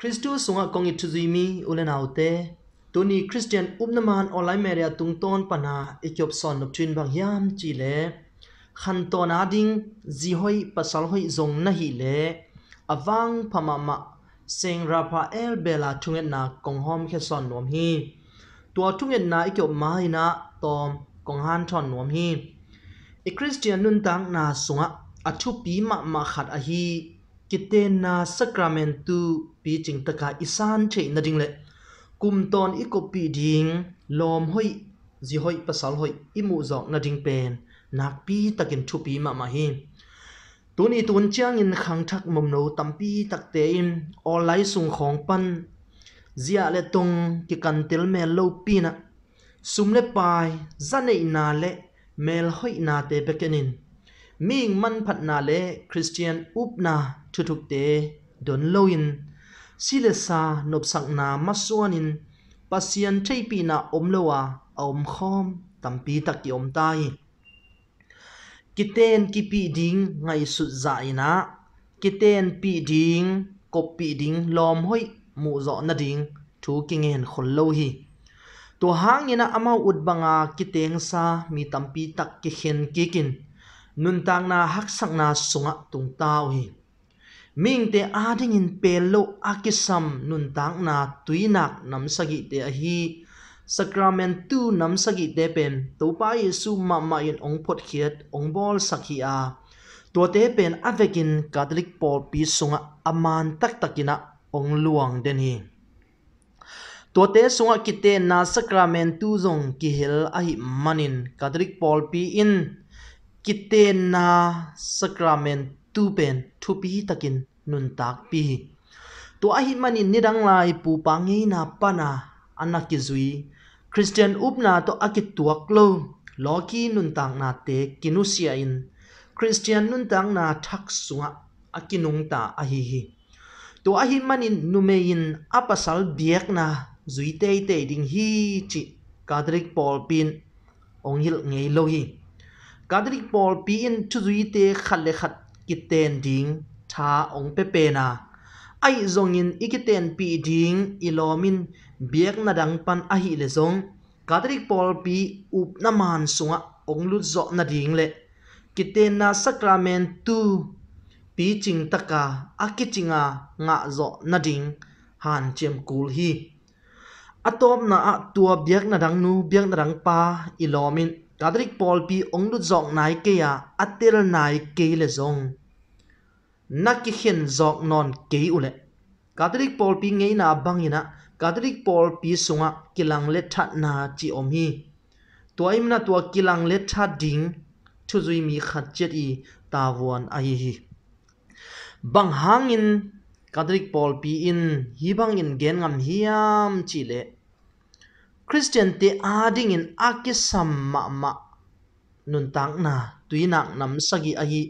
คริสตูสงกงอิทุซีมีอุลนาุเตตัวนี้คริสเตียนอุปนมานออนไลน์เมเรียตุงต้นปนาอิกบสอนนบจินบางยามจีเลขันตอนาดิงจีหอยปัสสลหอยจงนะฮิเลอวังพมามะเซงราพาเอลเบลาทุงเอ็นนากองหอมแค่สอนนวมฮีตัวทุงเอ็นนาอิกบมาฮินะตอมกองฮันทอนนวมฮีอิคริสเตียนนุนตังนาสงะอัทุปีมะมาขัดอหี kiten na sacramentu pi chingtaka isan che na ding le kumton ikopi ding lom hoi ji hoi pasal hoi imu zok na ding pen nak pi takin thupi ma ma hi tuni tun chiang in khang thak mom no tampi tak te in online sung khong pan zia le tong ki kan tel me lo pi na sum le pai zanei na le mel hoi na te bekenin ming man phat na le christian up na thu thuk te don lo in silesa nop sak na masuan in pasian chei pi na om lo om khom tampi tak ki om tai kiten ki pi ding ngai su za ina kiten pi ding kop pi ding lom hoi mu zo na ding thu kingen khol lo hi to hangina ama ut banga kiteng sa mi tampi tak ki khen kikin nun tang na hak sak na sunga tung tao hi ming te a ding in pel lo akisam nun tang na tuinak nam sagi te a hi sacrament tu nam sagi te pen to pa yesu ma ma in ong phot khiat ong bol sakhi a to te pen avekin catholic paul pi sunga aman tak takina ong luang den hi to te sunga kite na sacrament tu zong ki hel a hi manin catholic paul pi in kiten na sacrament tu pen thu pi takin nun tak pi tu ahi hin manin nidang lai pu pa na pana anak zui christian up na to akit tuak lo loki nun tak na te kinusia in christian nun tak na thak sunga akinung ta a hi hi to a hin numein apasal biak na zui te te ding hi chi kadrik paul pin ong hil ngei lo hi Catholic Paul pi in chu zui te khat le khat ki ten ding tha ong pe pe na ai zong in ikiten pi ding ilomin biak na dang pan a hi le zong Catholic Paul pi up na man sunga ong lut zo na ding le kiten na sacrament tu pi ching taka a kichinga nga zo na ding han chem kul hi atop na a tua biak na dang nu biak na dang pa ilomin tadrik pol pi ong lu jong nai ke ya atel nai ke le jong na ki hian jok non ke ule catholic pol pi ngei na bangina catholic pol pi sunga kilang le that na chi om hi im na tua kilang le tha ding thu zui mi khat chet i ta won ai hi bang hangin catholic pol pi in hi bang in gen ngam hiam chi le Christian te ading in ake samma ma nun tang na tuy tuinang nam sagi ahi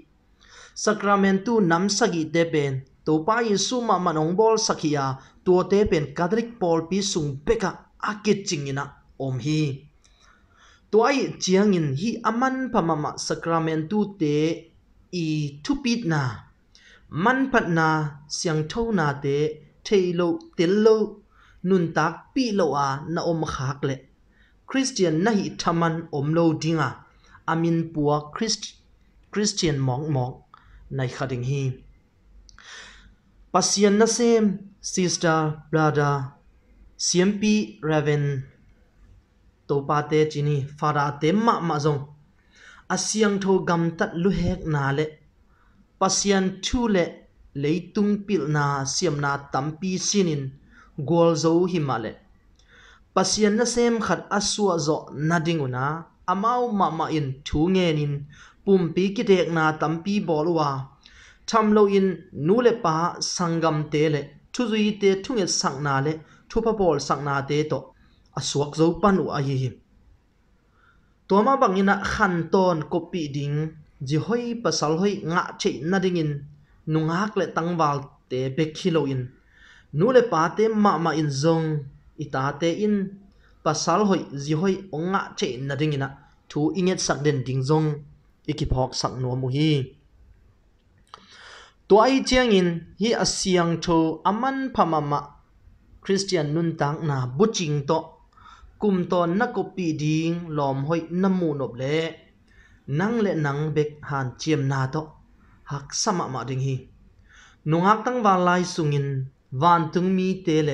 sacramentu nam sagi te pen to pa yesu ma manong bol sakia to te pen kadrik pol pi sung beka ake chingina om hi to ai chiangin hi aman pamama sacramentu te i thupit na man pat na siang thâu na te thei lo tel lo nun tak pi lo a na om khak le christian na hi thaman om lo dinga amin puwa christ christian mong mong nai khading hi pasian na sem sister brother cmp raven topa te chini fara te ma ma zong asyang tho gam tat lu hek na le pasian thu le leitung pil na siam na tampi sinin gwal zo hi male pasian na sem khat aswa zo na dinguna amau ma ma in thu nge nin pum pi ki dek na tampi bolwa tham lo in nu le pa sangam te le thu zui te thu nge sang na le thu pa bol sang na te to aswak zo pan u a hi hi toma bangina khan ton kopi ding ji hoi pasal hoi nga che na ding in nungak le tangwal te bekhi lo in nu le pa te ma ma in zong i ta te in pasal hoi zi hoi onga ah che na ding ina thu inget sak den ding zong i ki phok sak no mu hi to ai chiang in hi siang tho aman phamama christian nun tang na buching to kum to na copy ding lom hoi nam namu nop le nang le nang bek han chiam na to hak sama ma ding hi nungak tang wa lai sungin วันตุงมีเตเล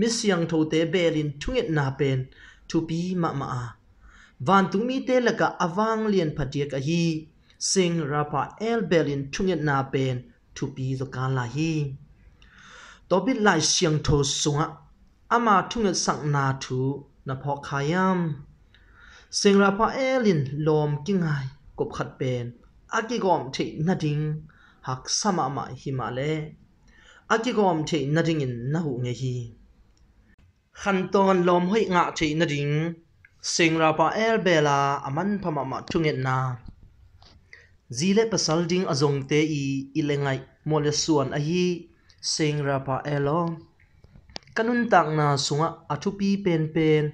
มิสยังทูเตเบลินทุงเอ็ดนาเป็นทูปีมะมาวันตุงมีเตเลกับอวังเลียนพัดเดียกะฮีซิงราพาเอลเบลินทุงเอ็ดนาเป็นทูปีสกาลาฮีตบิลไลเสียงทูสุงะอามาทุงเอ็ดสังนาทูนพอขายามซิงราพาเอลินลอมกิ้งไงกบขัดเป็นอากิกอมเทนัดิงหักสมามาหิมาเล aki gom che na ding in na hu nge hi khan ton lom hoi nga che na ding sing ra pa el bela aman phama ma thunget na zile pasal ding azong te i ilengai mole suan a hi sing ra pa elo kanun tak na sunga athu pi pen pen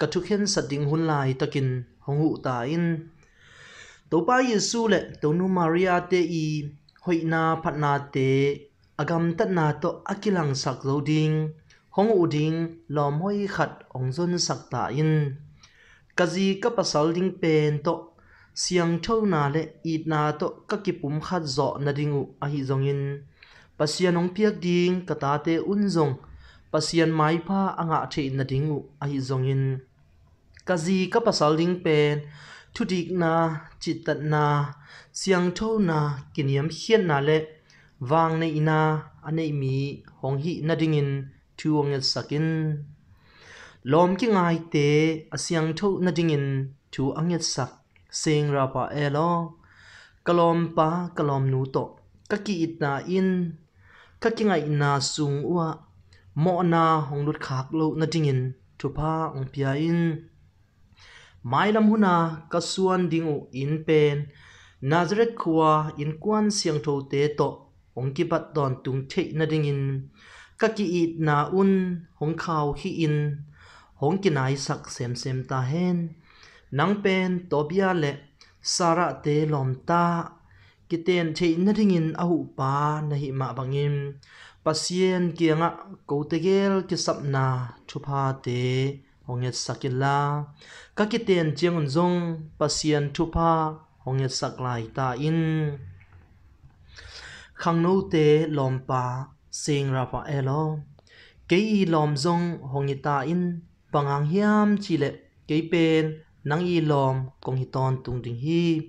ka thu khen sa ding hun lai takin hong hu ta in to pa yesu le to nu maria te i hoi na phat na te agam tat na to akilang sak lo ding hong u ding lom hoi khat ong zon sak ta in kazi ka pasal ding pen to siang thâu na le it na to ka ki pum khat zo na ding u a hi zong in pasian ong piak ding ka ta te un zong pasian mai pha anga the na ding u a hi zong in kazi ka pasal ding pen thu dik na chit tat na siang thâu na kiniam hian na le วางในอินาอันในมีหงหินัดิงินทวงเงสักินลมกิงไอเตอเสียงทุนัดิงินทูองเงสักเสียงราปาเอลอกลมปากลอมนูโตกะกีอินาอินกะกิงไอนาสูงวะหมอนาหงลุดขากโลนัดิงินทุพาองพิยาอินไม่ลำหุนากะส่วนดิงอินเป็นนาจเรกวาอินกวนเสียงทูเตโต ông ki bat don tung thei nà ding in các ki it na un hong khao hi in hong ki nai sắc xem xem ta hen nang pen to bia le sara te lom ta ki ten thei na ding in a hu gel na hi ma bangin pasien kianga ko tegel sắc sapna thupa te honget sakila ka ki ten chiang un zong pasien thupa honget sak lai ta in khăng nô tê lòm pa sing ra pa elo cái y lòm zong hong hi ta in bằng hàng hiam chỉ lệ cái bên nang y lòm kong hi ton tung ding hi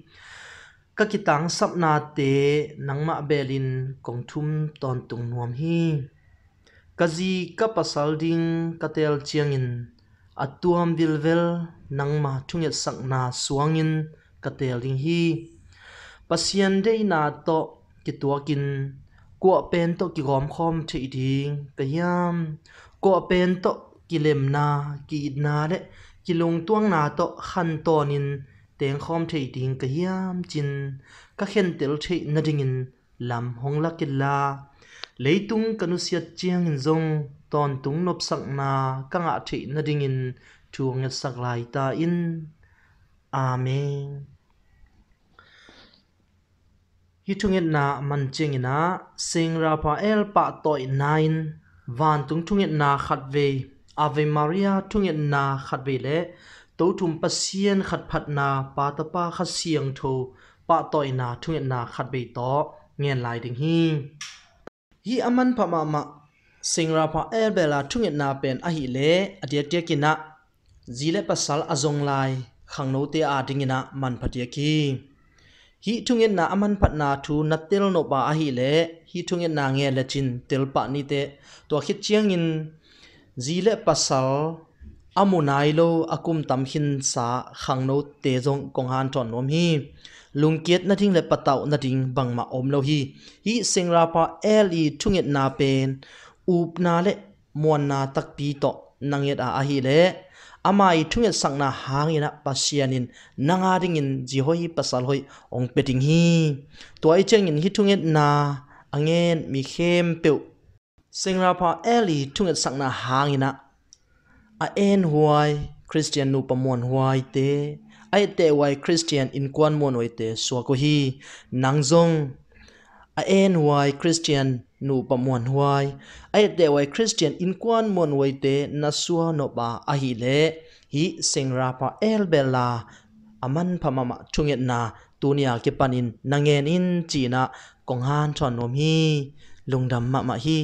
các kỳ tang sắp na tê nang ma belin kong thum ton tung nuam hi kazi ka pasal ding chiang in, atuam vilvel nang ma thunget sakna suangin katel ding hi pasien dei na to ki tua kin ko pen to ki gom khom che ding te hiam pen to ki na ki na de ki lung tuang na to khan to nin teng khom che ding ka hiam chin ka khen tel che na ding in lam hong la ki la leitung kanu siat chiang in zong ton tung nop sak na ka nga che na ding in chuang sak lai ta in amen ฮิตูงเงินนามันจิงนะสิงราพาเอลปะตอยนายนวันทุงทุงเงินนาขัดเวอเวมาริยาทุงเงินนาขัดเวเลตัวทุมปัสเซนขัดผัดนาปาตาปาขัดเสียงโทปะตอยนาทุงเงินนาขัดเวตอเงินไหลดึงฮียี่อมันพะมามะสิงราพาเอลเบลาทุงเงินนาเป็นอหิเลอดียเดียกินะจีเลปัสสลอจงไลาขังโนเตอาดึงนามันพัดเดียกี hi thungin na aman phat na thu na tel no ba hi le hi thungin na nge le chin tel pa ni te to khit chiang in zile pasal amunai lo akum tam hin sa khang no te jong kong han ton nom hi lung lungkiet na thing le pataw na ding bang ma om lo hi hi singra pa le thungit na pen up na le mon na tak pi to nang nanget a hi le ama i thunge sangna hangina pasianin nanga ringin ji hoi pasal hoi ong peting hi to ai chengin hi thunge na angen mi khem peu singra pa eli thunge sangna hangina a en huai christian nu pamon huai te ai e te wai christian in kwan mon oi te so ko hi nangjong a en huai christian นูประมวลวยไอเดวัยคริสเตียนอินควนมวนัยเตนัสวนบาอฮิเลฮิสิงราปาเอลเบลลาอามันพมามะชุงเงนาตูนียกิปันินนางเงินจีนะกงฮานชอนโนมฮีลุงดัมมะมะฮี